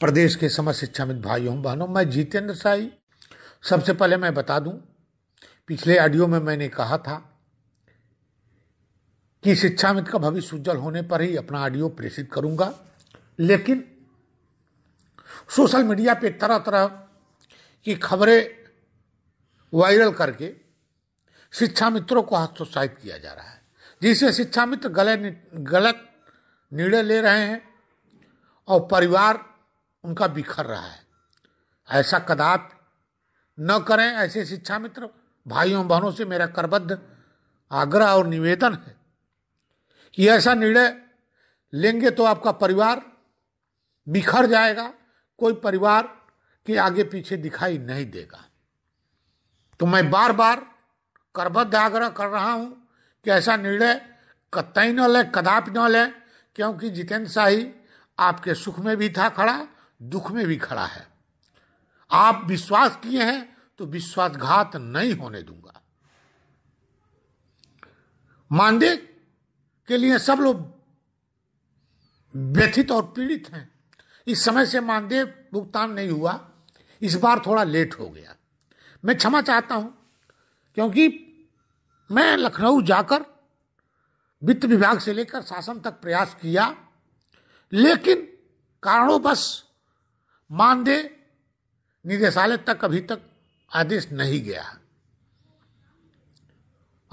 प्रदेश के समस्त शिक्षाविद भाइयों बहनों मैं जितेंद्र साई सबसे पहले मैं बता दूं पिछले ऑडियो में मैंने कहा था कि मित्र का भविष्य उज्जवल होने पर ही अपना ऑडियो प्रेषित करूंगा लेकिन सोशल मीडिया पे तरह तरह की खबरें वायरल करके शिक्षा मित्रों को हतोत्साहित किया जा रहा है जिससे शिक्षा मित्र गलत गलत निर्णय ले रहे हैं और परिवार उनका बिखर रहा है ऐसा कदाप न करें ऐसे शिक्षा मित्र भाइयों बहनों से मेरा करबद्ध आग्रह और निवेदन है कि ऐसा निर्णय लेंगे तो आपका परिवार बिखर जाएगा कोई परिवार के आगे पीछे दिखाई नहीं देगा तो मैं बार बार करबद्ध आग्रह कर रहा हूं कि ऐसा निर्णय कतई न लें कदापि न लें क्योंकि जितेंद्र शाही आपके सुख में भी था खड़ा दुख में भी खड़ा है आप विश्वास किए हैं तो विश्वासघात नहीं होने दूंगा मानदेय के लिए सब लोग व्यथित और पीड़ित हैं इस समय से मानदेय भुगतान नहीं हुआ इस बार थोड़ा लेट हो गया मैं क्षमा चाहता हूं क्योंकि मैं लखनऊ जाकर वित्त विभाग से लेकर शासन तक प्रयास किया लेकिन कारणों बस मानदेय निदेशालय तक अभी तक आदेश नहीं गया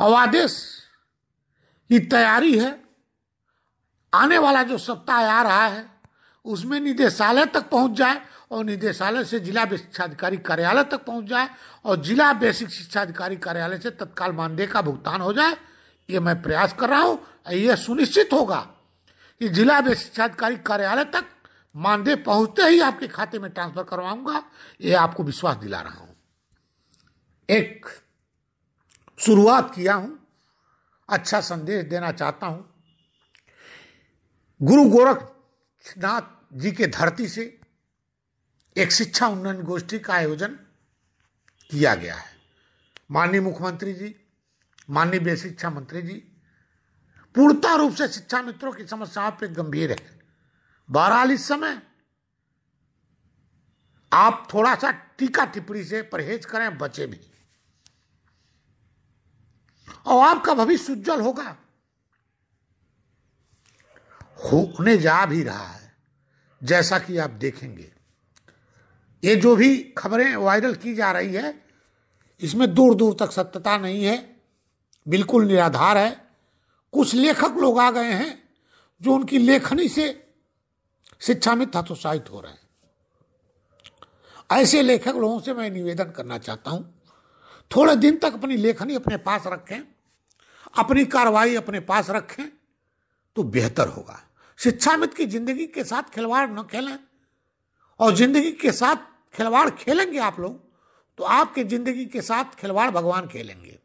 अब आदेश की तैयारी है आने वाला जो सप्ताह आ रहा है उसमें निदेशालय तक पहुंच जाए और निदेशालय से जिला शिक्षाधिकारी कार्यालय तक पहुंच जाए और जिला बेसिक शिक्षाधिकारी कार्यालय से तत्काल मानदेय का भुगतान हो जाए ये मैं प्रयास कर रहा हूं यह सुनिश्चित होगा कि जिला शिक्षा शिक्षाधिकारी कार्यालय तक मानदेय पहुंचते ही आपके खाते में ट्रांसफर करवाऊंगा ये आपको विश्वास दिला रहा हूं एक शुरुआत किया हूं अच्छा संदेश देना चाहता हूं गुरु गोरखनाथ जी के धरती से एक शिक्षा उन्नयन गोष्ठी का आयोजन किया गया है माननीय मुख्यमंत्री जी माननीय शिक्षा मंत्री जी पूर्णता रूप से शिक्षा मित्रों की समस्याओं पर गंभीर है बहरहाल इस समय आप थोड़ा सा टीका टिप्पणी से परहेज करें बचे भी और आपका भविष्य उज्जवल होगा होने जा भी रहा है जैसा कि आप देखेंगे ये जो भी खबरें वायरल की जा रही है इसमें दूर दूर तक सत्यता नहीं है बिल्कुल निराधार है कुछ लेखक लोग आ गए हैं जो उनकी लेखनी से में हतोत्साहित हो रहे हैं ऐसे लेखक लोगों से मैं निवेदन करना चाहता हूं थोड़े दिन तक अपनी लेखनी अपने पास रखें अपनी कार्रवाई अपने पास रखें तो बेहतर होगा शिक्षाविद की जिंदगी के साथ खिलवाड़ न खेलें और जिंदगी के साथ खिलवाड़ खेलेंगे आप लोग तो आपके जिंदगी के साथ खिलवाड़ भगवान खेलेंगे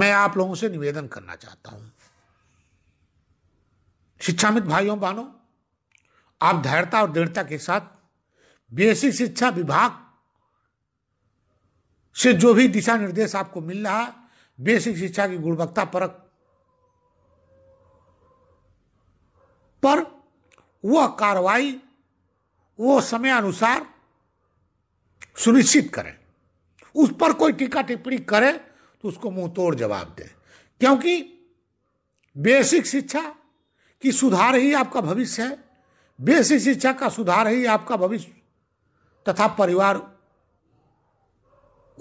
मैं आप लोगों से निवेदन करना चाहता हूं शिक्षामित भाइयों बहनों आप धैर्यता और दृढ़ता के साथ बेसिक शिक्षा विभाग से जो भी दिशा निर्देश आपको मिल रहा है बेसिक शिक्षा की गुणवत्ता परक पर वह कार्रवाई वो समय अनुसार सुनिश्चित करें उस पर कोई टीका टिप्पणी करे तो उसको मुंह तोड़ जवाब दें क्योंकि बेसिक शिक्षा की सुधार ही आपका भविष्य है बेसिक शिक्षा का सुधार ही आपका भविष्य तथा परिवार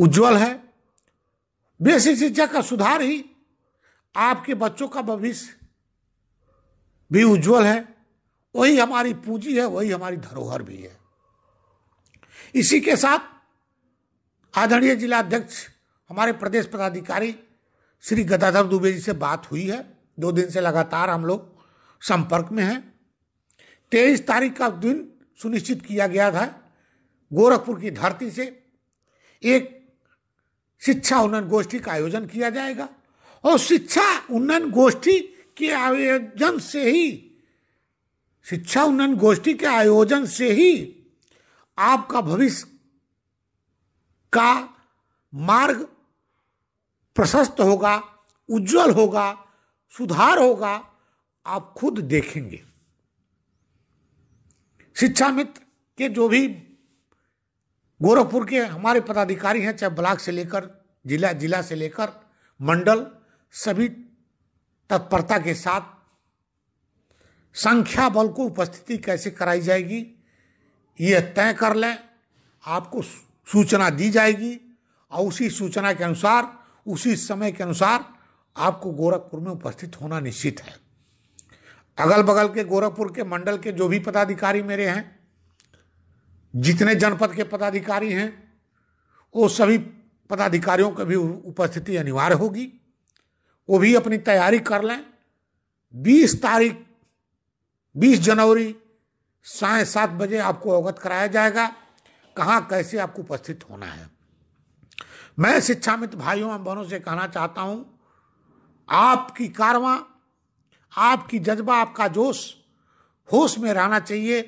उज्जवल है बेसिक शिक्षा का सुधार ही आपके बच्चों का भविष्य भी उज्जवल है वही हमारी पूंजी है वही हमारी धरोहर भी है इसी के साथ आदरणीय जिलाध्यक्ष हमारे प्रदेश पदाधिकारी श्री गदाधर दुबे जी से बात हुई है दो दिन से लगातार हम लोग संपर्क में हैं तेईस तारीख का दिन सुनिश्चित किया गया था गोरखपुर की धरती से एक शिक्षा उन्नयन गोष्ठी का आयोजन किया जाएगा और शिक्षा उन्नयन गोष्ठी के आयोजन से ही शिक्षा उन्नयन गोष्ठी के आयोजन से ही आपका भविष्य का मार्ग प्रशस्त होगा उज्जवल होगा सुधार होगा आप खुद देखेंगे शिक्षा मित्र के जो भी गोरखपुर के हमारे पदाधिकारी हैं चाहे ब्लॉक से लेकर जिला जिला से लेकर मंडल सभी तत्परता के साथ संख्या बल को उपस्थिति कैसे कराई जाएगी ये तय कर लें आपको सूचना दी जाएगी और उसी सूचना के अनुसार उसी समय के अनुसार आपको गोरखपुर में उपस्थित होना निश्चित है अगल बगल के गोरखपुर के मंडल के जो भी पदाधिकारी मेरे हैं जितने जनपद के पदाधिकारी हैं वो सभी पदाधिकारियों की भी उपस्थिति अनिवार्य होगी वो भी अपनी तैयारी कर लें 20 तारीख 20 जनवरी साय सात बजे आपको अवगत कराया जाएगा कहाँ कैसे आपको उपस्थित होना है मैं शिक्षामित भाइयों और बहनों से कहना चाहता हूँ आपकी कारवां आपकी जज्बा आपका जोश होश में रहना चाहिए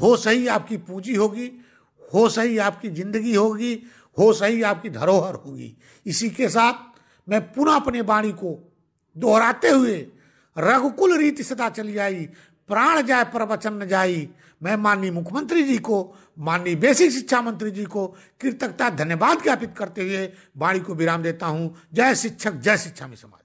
हो सही आपकी पूंजी होगी हो सही आपकी जिंदगी होगी हो सही आपकी धरोहर होगी इसी के साथ मैं पुनः अपने वाणी को दोहराते हुए रघुकुल रीति सदा चली आई प्राण जाए प्रवचन न जाई मैं माननीय मुख्यमंत्री जी को माननीय बेसिक शिक्षा मंत्री जी को कृतज्ञता धन्यवाद ज्ञापित करते हुए वाणी को विराम देता हूँ जय शिक्षक जय शिक्षा में समाज